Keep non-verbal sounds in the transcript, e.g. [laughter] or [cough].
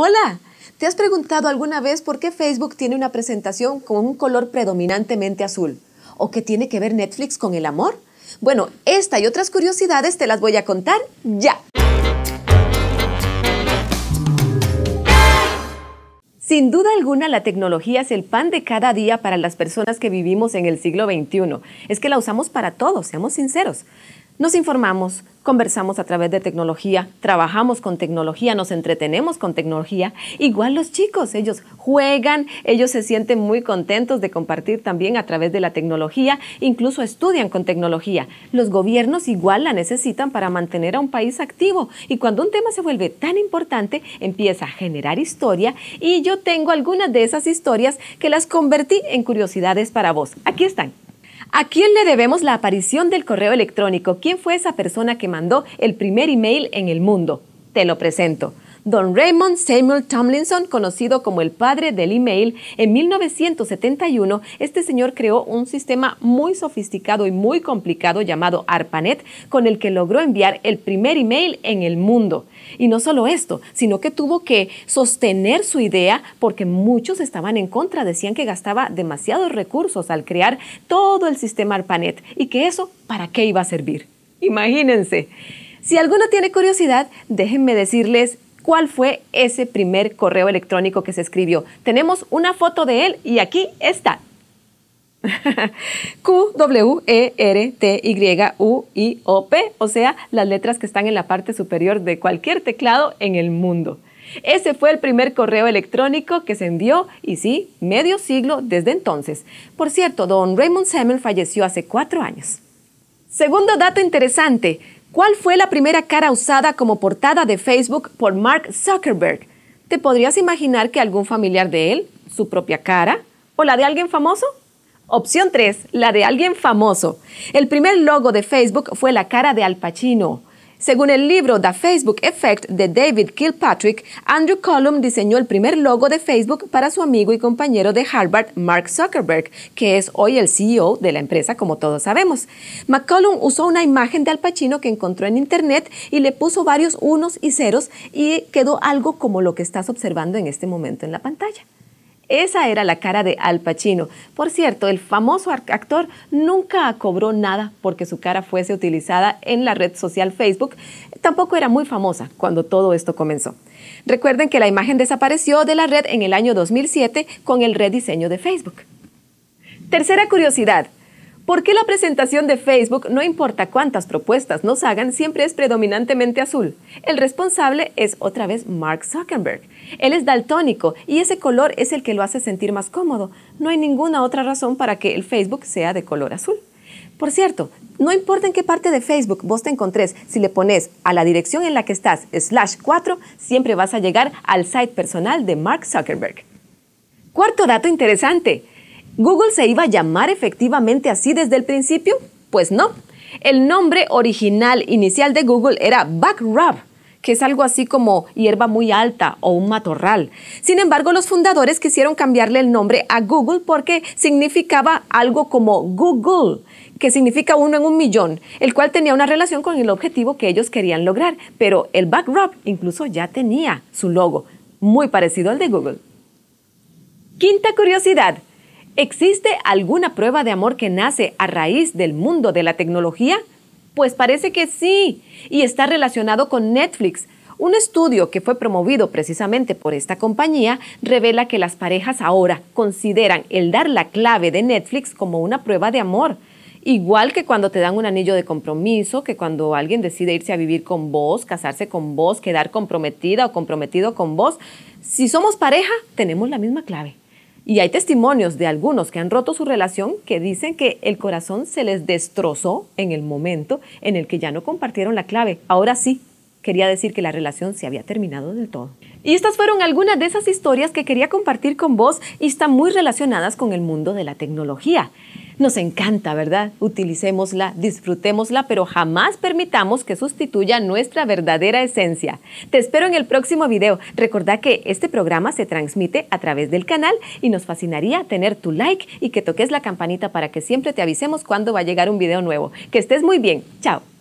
Hola. ¿Te has preguntado alguna vez por qué Facebook tiene una presentación con un color predominantemente azul? ¿O qué tiene que ver Netflix con el amor? Bueno, esta y otras curiosidades te las voy a contar ya. Sin duda alguna, la tecnología es el pan de cada día para las personas que vivimos en el siglo XXI. Es que la usamos para todo, seamos sinceros. Nos informamos, conversamos a través de tecnología, trabajamos con tecnología, nos entretenemos con tecnología. Igual los chicos, ellos juegan, ellos se sienten muy contentos de compartir también a través de la tecnología, incluso estudian con tecnología. Los gobiernos igual la necesitan para mantener a un país activo y cuando un tema se vuelve tan importante, empieza a generar historia y yo tengo algunas de esas historias que las convertí en curiosidades para vos. Aquí están. ¿A quién le debemos la aparición del correo electrónico? ¿Quién fue esa persona que mandó el primer email en el mundo? Te lo presento. Don Raymond Samuel Tomlinson, conocido como el padre del email, en 1971 este señor creó un sistema muy sofisticado y muy complicado llamado ARPANET, con el que logró enviar el primer email en el mundo. Y no solo esto, sino que tuvo que sostener su idea porque muchos estaban en contra, decían que gastaba demasiados recursos al crear todo el sistema ARPANET y que eso para qué iba a servir. Imagínense. Si alguno tiene curiosidad, déjenme decirles cuál fue ese primer correo electrónico que se escribió. Tenemos una foto de él y aquí está. [laughs] Q-W-E-R-T-Y-U-I-O-P, o sea, las letras que están en la parte superior de cualquier teclado en el mundo. Ese fue el primer correo electrónico que se envió y sí, medio siglo desde entonces. Por cierto, don Raymond Semmel falleció hace cuatro años. Segundo dato interesante, ¿Cuál fue la primera cara usada como portada de Facebook por Mark Zuckerberg? ¿Te podrías imaginar que algún familiar de él, su propia cara o la de alguien famoso? Opción 3, la de alguien famoso. El primer logo de Facebook fue la cara de Al Pacino. Según el libro The Facebook Effect de David Kilpatrick, Andrew Cullum diseñó el primer logo de Facebook para su amigo y compañero de Harvard, Mark Zuckerberg, que es hoy el CEO de la empresa, como todos sabemos. McCollum usó una imagen de Al Pacino que encontró en Internet y le puso varios unos y ceros y quedó algo como lo que estás observando en este momento en la pantalla. Esa era la cara de Al Pacino. Por cierto, el famoso actor nunca cobró nada porque su cara fuese utilizada en la red social Facebook. Tampoco era muy famosa cuando todo esto comenzó. Recuerden que la imagen desapareció de la red en el año 2007 con el rediseño de Facebook. Tercera curiosidad. ¿Por qué la presentación de Facebook, no importa cuántas propuestas nos hagan, siempre es predominantemente azul? El responsable es otra vez Mark Zuckerberg. Él es daltónico y ese color es el que lo hace sentir más cómodo. No hay ninguna otra razón para que el Facebook sea de color azul. Por cierto, no importa en qué parte de Facebook vos te encontrés, si le pones a la dirección en la que estás slash 4, siempre vas a llegar al site personal de Mark Zuckerberg. Cuarto dato interesante. ¿Google se iba a llamar efectivamente así desde el principio? Pues no. El nombre original inicial de Google era BackRub, que es algo así como hierba muy alta o un matorral. Sin embargo, los fundadores quisieron cambiarle el nombre a Google porque significaba algo como Google, que significa uno en un millón, el cual tenía una relación con el objetivo que ellos querían lograr, pero el backdrop incluso ya tenía su logo, muy parecido al de Google. Quinta curiosidad. ¿Existe alguna prueba de amor que nace a raíz del mundo de la tecnología? Pues parece que sí, y está relacionado con Netflix. Un estudio que fue promovido precisamente por esta compañía revela que las parejas ahora consideran el dar la clave de Netflix como una prueba de amor. Igual que cuando te dan un anillo de compromiso, que cuando alguien decide irse a vivir con vos, casarse con vos, quedar comprometida o comprometido con vos, si somos pareja, tenemos la misma clave. Y hay testimonios de algunos que han roto su relación que dicen que el corazón se les destrozó en el momento en el que ya no compartieron la clave. Ahora sí, quería decir que la relación se había terminado del todo. Y estas fueron algunas de esas historias que quería compartir con vos y están muy relacionadas con el mundo de la tecnología. Nos encanta, ¿verdad? Utilicémosla, disfrutémosla, pero jamás permitamos que sustituya nuestra verdadera esencia. Te espero en el próximo video. Recordá que este programa se transmite a través del canal y nos fascinaría tener tu like y que toques la campanita para que siempre te avisemos cuando va a llegar un video nuevo. Que estés muy bien. Chao.